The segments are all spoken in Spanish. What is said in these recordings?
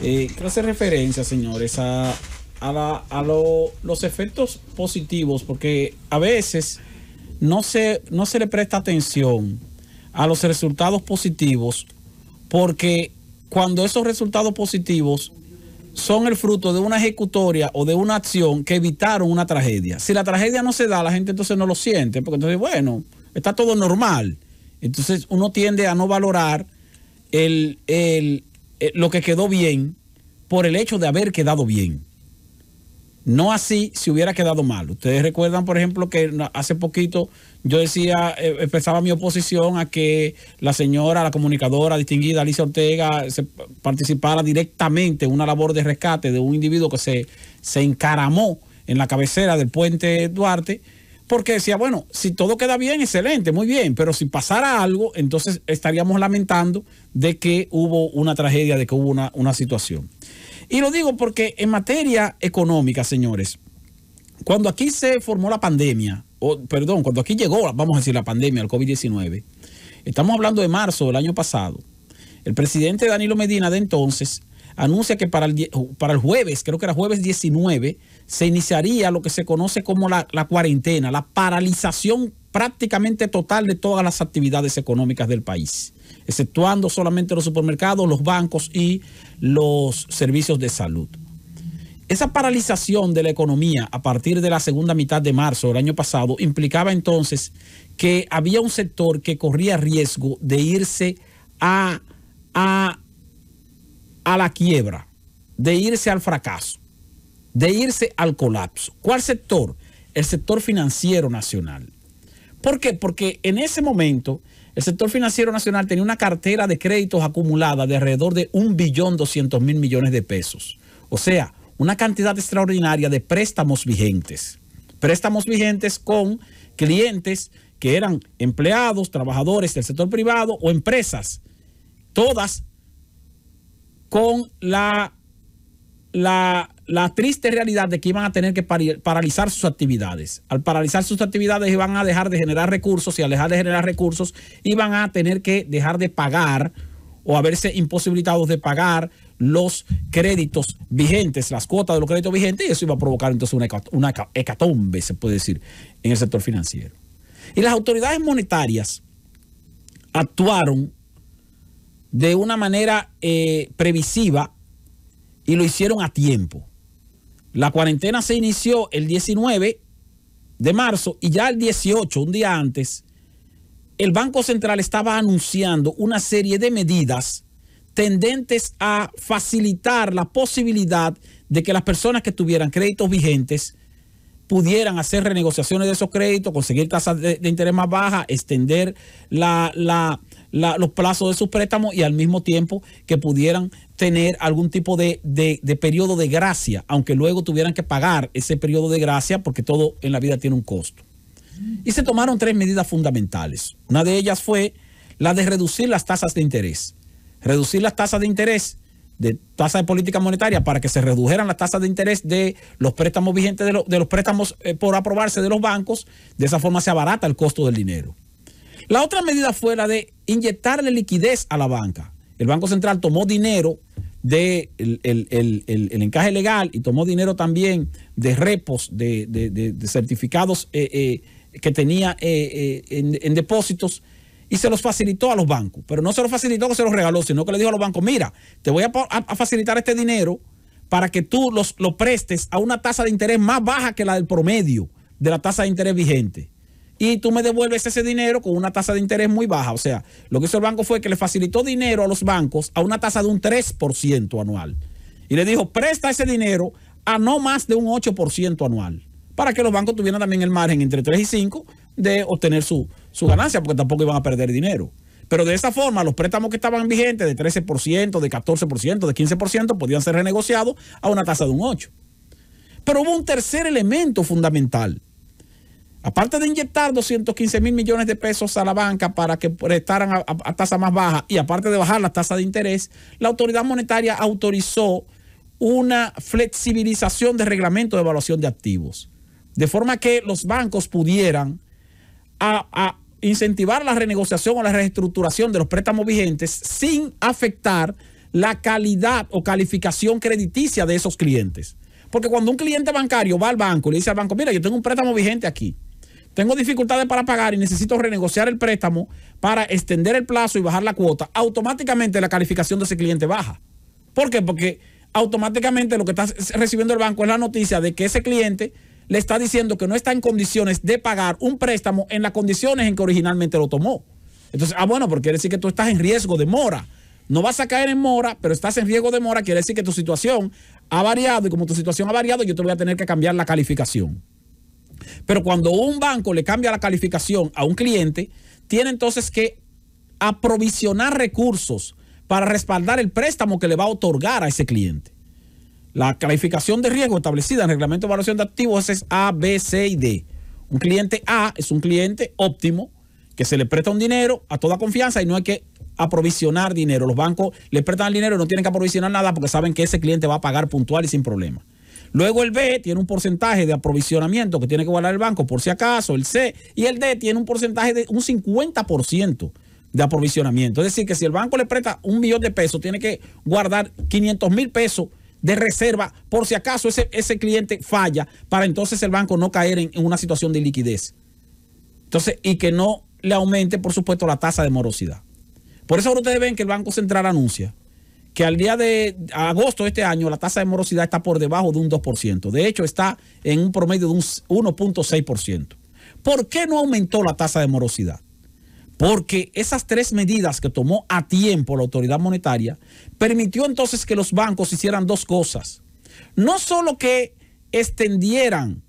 quiero eh, hacer referencia, señores, a, los efectos positivos, porque a veces no se, no se le presta atención a los resultados positivos, porque cuando esos resultados positivos son el fruto de una ejecutoria o de una acción que evitaron una tragedia. Si la tragedia no se da, la gente entonces no lo siente, porque entonces, bueno, está todo normal. Entonces uno tiende a no valorar el, eh, lo que quedó bien por el hecho de haber quedado bien. No así si hubiera quedado mal. Ustedes recuerdan, por ejemplo, que hace poquito yo decía, eh, expresaba mi oposición a que la señora, la comunicadora distinguida Alicia Ortega, se participara directamente en una labor de rescate de un individuo que se, se encaramó en la cabecera del puente Duarte porque decía, bueno, si todo queda bien, excelente, muy bien, pero si pasara algo, entonces estaríamos lamentando de que hubo una tragedia, de que hubo una, una situación. Y lo digo porque en materia económica, señores, cuando aquí se formó la pandemia, o perdón, cuando aquí llegó, vamos a decir, la pandemia, el COVID-19, estamos hablando de marzo del año pasado, el presidente Danilo Medina de entonces anuncia que para el, para el jueves, creo que era jueves 19, se iniciaría lo que se conoce como la, cuarentena, la paralización prácticamente total de todas las actividades económicas del país, exceptuando solamente los supermercados, los bancos y los servicios de salud. Esa paralización de la economía a partir de la segunda mitad de marzo del año pasado implicaba entonces que había un sector que corría riesgo de irse a, a la quiebra, de irse al fracaso de irse al colapso. ¿Cuál sector? El sector financiero nacional. ¿Por qué? Porque en ese momento el sector financiero nacional tenía una cartera de créditos acumulada de alrededor de 1.200.000 millones de pesos. O sea, una cantidad extraordinaria de préstamos vigentes. Préstamos vigentes con clientes que eran empleados, trabajadores del sector privado o empresas, todas con la, la la triste realidad de que iban a tener que paralizar sus actividades. Al paralizar sus actividades iban a dejar de generar recursos y al dejar de generar recursos iban a tener que dejar de pagar o haberse imposibilitados de pagar los créditos vigentes, las cuotas de los créditos vigentes, y eso iba a provocar entonces una, hecatombe, se puede decir, en el sector financiero. Y las autoridades monetarias actuaron de una manera eh, previsiva y lo hicieron a tiempo. La cuarentena se inició el 19 de marzo y ya el 18, un día antes, el Banco Central estaba anunciando una serie de medidas tendentes a facilitar la posibilidad de que las personas que tuvieran créditos vigentes pudieran hacer renegociaciones de esos créditos, conseguir tasas de, interés más bajas, extender los plazos de sus préstamos y al mismo tiempo que pudieran tener algún tipo de, de, periodo de gracia, aunque luego tuvieran que pagar ese periodo de gracia porque todo en la vida tiene un costo. Y se tomaron tres medidas fundamentales. Una de ellas fue la de reducir las tasas de interés. Reducir las tasas de interés de tasa de política monetaria para que se redujeran las tasas de interés de los préstamos vigentes, de, los préstamos eh, por aprobarse de los bancos. De esa forma se abarata el costo del dinero. La otra medida fue la de inyectarle liquidez a la banca. El Banco Central tomó dinero del de el, encaje legal y tomó dinero también de repos, de, de certificados eh, eh, que tenía en depósitos y se los facilitó a los bancos. Pero no se los facilitó que se los regaló, sino que le dijo a los bancos, mira, te voy a, facilitar este dinero para que tú los, lo prestes a una tasa de interés más baja que la del promedio de la tasa de interés vigente. Y tú me devuelves ese dinero con una tasa de interés muy baja. O sea, lo que hizo el banco fue que le facilitó dinero a los bancos a una tasa de un 3% anual. Y le dijo, presta ese dinero a no más de un 8% anual, para que los bancos tuvieran también el margen entre 3 y 5 de obtener su, su ganancia porque tampoco iban a perder dinero. Pero de esa forma, los préstamos que estaban vigentes de 13%, de 14%, de 15% podían ser renegociados a una tasa de un 8%. Pero hubo un tercer elemento fundamental. Aparte de inyectar 215 mil millones de pesos a la banca para que prestaran a, tasa más baja y aparte de bajar la tasa de interés, la autoridad monetaria autorizó una flexibilización del reglamento de evaluación de activos. De forma que los bancos pudieran a, incentivar la renegociación o la reestructuración de los préstamos vigentes sin afectar la calidad o calificación crediticia de esos clientes. Porque cuando un cliente bancario va al banco y le dice al banco, mira, yo tengo un préstamo vigente aquí, tengo dificultades para pagar y necesito renegociar el préstamo para extender el plazo y bajar la cuota, automáticamente la calificación de ese cliente baja. ¿Por qué? Porque automáticamente lo que está recibiendo el banco es la noticia de que ese cliente le está diciendo que no está en condiciones de pagar un préstamo en las condiciones en que originalmente lo tomó. Entonces, ah, bueno, porque quiere decir que tú estás en riesgo de mora. No vas a caer en mora, pero estás en riesgo de mora, quiere decir que tu situación ha variado y como tu situación ha variado, yo te voy a tener que cambiar la calificación. Pero cuando un banco le cambia la calificación a un cliente, tiene entonces que aprovisionar recursos para respaldar el préstamo que le va a otorgar a ese cliente. La calificación de riesgo establecida en el Reglamento de Evaluación de Activos es A, B, C y D. Un cliente A es un cliente óptimo que se le presta un dinero a toda confianza y no hay que aprovisionar dinero. Los bancos le prestan el dinero y no tienen que aprovisionar nada porque saben que ese cliente va a pagar puntual y sin problema. Luego el B tiene un porcentaje de aprovisionamiento que tiene que guardar el banco por si acaso, el C y el D tiene un porcentaje de un 50% de aprovisionamiento. Es decir, que si el banco le presta un millón de pesos, tiene que guardar 500 mil pesos de reserva por si acaso ese, ese cliente falla para entonces el banco no caer en, una situación de liquidez. Entonces, y que no le aumente, por supuesto, la tasa de morosidad. Por eso ahora ustedes ven que el Banco Central anuncia que al día de agosto de este año la tasa de morosidad está por debajo de un 2%. De hecho, está en un promedio de un 1.6%. ¿Por qué no aumentó la tasa de morosidad? porque esas tres medidas que tomó a tiempo la autoridad monetaria permitió entonces que los bancos hicieran dos cosas. No solo que extendieran,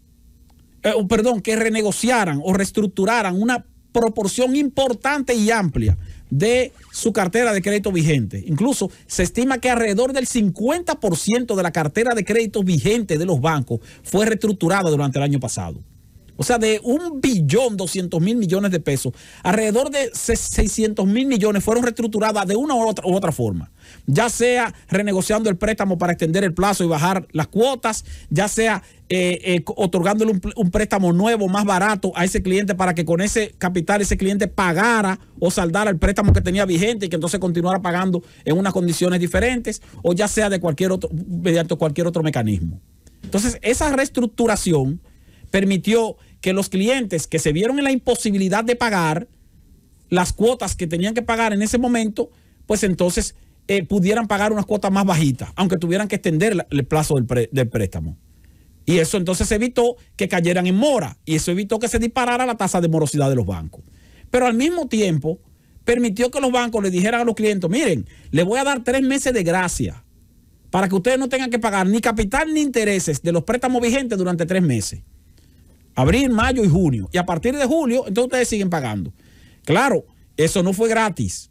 eh, perdón, que renegociaran o reestructuraran una proporción importante y amplia de su cartera de crédito vigente. Incluso se estima que alrededor del 50% de la cartera de crédito vigente de los bancos fue reestructurada durante el año pasado. O sea, de un billón 200 mil millones de pesos, alrededor de 600 mil millones fueron reestructuradas de una u otra, u otra, forma. Ya sea renegociando el préstamo para extender el plazo y bajar las cuotas, ya sea eh, eh, otorgándole un, un, préstamo nuevo, más barato a ese cliente para que con ese capital ese cliente pagara o saldara el préstamo que tenía vigente y que entonces continuara pagando en unas condiciones diferentes, o ya sea de cualquier otro, mediante cualquier otro mecanismo. Entonces, esa reestructuración permitió que los clientes que se vieron en la imposibilidad de pagar las cuotas que tenían que pagar en ese momento, pues entonces eh, pudieran pagar unas cuotas más bajitas, aunque tuvieran que extender el plazo del, préstamo. Y eso entonces evitó que cayeran en mora y eso evitó que se disparara la tasa de morosidad de los bancos. Pero al mismo tiempo permitió que los bancos le dijeran a los clientes, miren, le voy a dar tres meses de gracia para que ustedes no tengan que pagar ni capital ni intereses de los préstamos vigentes durante tres meses abril, mayo y junio. Y a partir de julio, entonces ustedes siguen pagando. Claro, eso no fue gratis.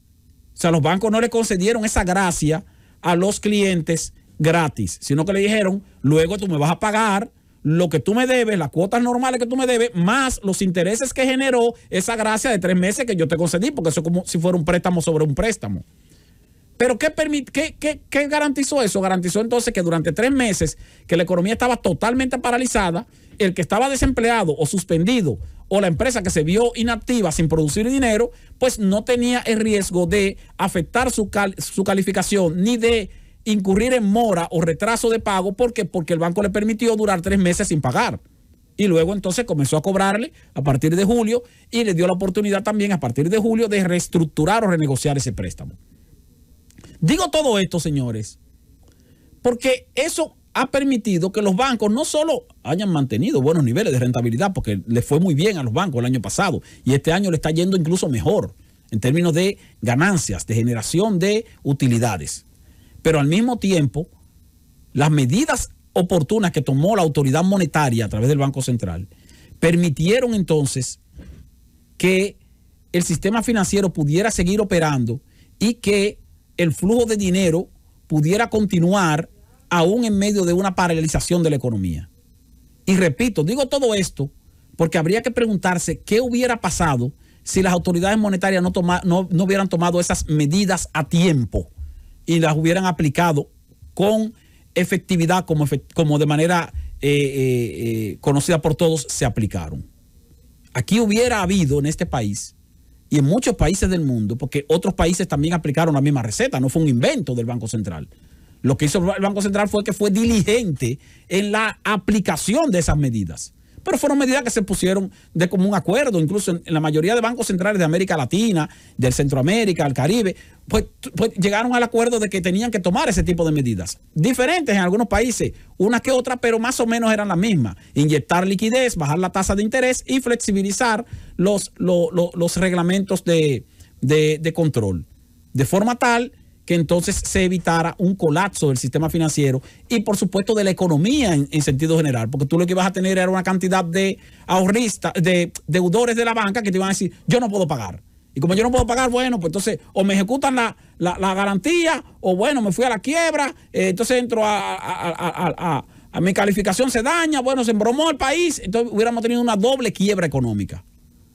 O sea, los bancos no le concedieron esa gracia a los clientes gratis, sino que le dijeron, luego tú me vas a pagar lo que tú me debes, las cuotas normales que tú me debes, más los intereses que generó esa gracia de tres meses que yo te concedí, porque eso es como si fuera un préstamo sobre un préstamo. Pero ¿qué, garantizó eso? Garantizó entonces que durante tres meses que la economía estaba totalmente paralizada, el que estaba desempleado o suspendido o la empresa que se vio inactiva sin producir dinero, pues no tenía el riesgo de afectar su, su calificación ni de incurrir en mora o retraso de pago. Porque el banco le permitió durar tres meses sin pagar. Y luego entonces comenzó a cobrarle a partir de julio y le dio la oportunidad también a partir de julio de reestructurar o renegociar ese préstamo. Digo todo esto, señores, porque eso ha permitido que los bancos no solo hayan mantenido buenos niveles de rentabilidad, porque le fue muy bien a los bancos el año pasado y este año le está yendo incluso mejor en términos de ganancias, de generación de utilidades. Pero al mismo tiempo, las medidas oportunas que tomó la autoridad monetaria a través del Banco Central permitieron entonces que el sistema financiero pudiera seguir operando y que el flujo de dinero pudiera continuar aún en medio de una paralización de la economía. Y repito, digo todo esto porque habría que preguntarse qué hubiera pasado si las autoridades monetarias no, no, hubieran tomado esas medidas a tiempo y las hubieran aplicado con efectividad como, como de manera eh, eh, eh, conocida por todos se aplicaron. Aquí hubiera habido en este país y en muchos países del mundo, porque otros países también aplicaron la misma receta, no fue un invento del Banco Central. Lo que hizo el Banco Central fue que fue diligente en la aplicación de esas medidas pero fueron medidas que se pusieron de común acuerdo, incluso en, la mayoría de bancos centrales de América Latina, del Centroamérica, del Caribe, pues, pues, llegaron al acuerdo de que tenían que tomar ese tipo de medidas. Diferentes en algunos países, unas que otras, pero más o menos eran las mismas. Inyectar liquidez, bajar la tasa de interés y flexibilizar los, reglamentos de control. De forma tal que entonces se evitara un colapso del sistema financiero y por supuesto de la economía en, sentido general, porque tú lo que ibas a tener era una cantidad de ahorristas, de deudores de la banca que te iban a decir, yo no puedo pagar. Y como yo no puedo pagar, bueno, pues entonces o me ejecutan la, garantía o bueno, me fui a la quiebra, eh, entonces entro a, a, mi calificación se daña, bueno, se embromó el país, entonces hubiéramos tenido una doble quiebra económica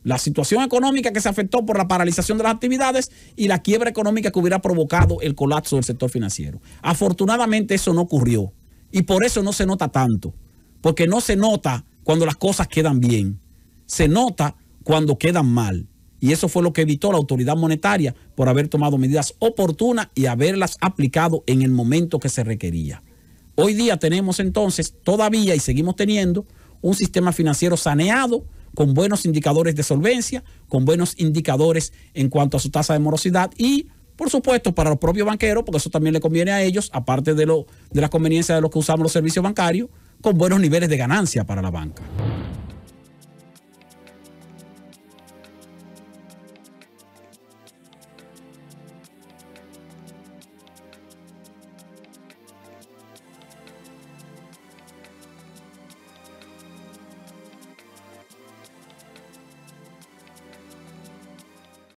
la situación económica que se afectó por la paralización de las actividades y la quiebra económica que hubiera provocado el colapso del sector financiero. Afortunadamente eso no ocurrió y por eso no se nota tanto, porque no se nota cuando las cosas quedan bien, se nota cuando quedan mal. Y eso fue lo que evitó la autoridad monetaria por haber tomado medidas oportunas y haberlas aplicado en el momento que se requería. Hoy día tenemos entonces todavía y seguimos teniendo un sistema financiero saneado con buenos indicadores de solvencia, con buenos indicadores en cuanto a su tasa de morosidad y, por supuesto, para los propios banqueros, porque eso también le conviene a ellos, aparte de, lo, de la conveniencia de los que usamos los servicios bancarios, con buenos niveles de ganancia para la banca.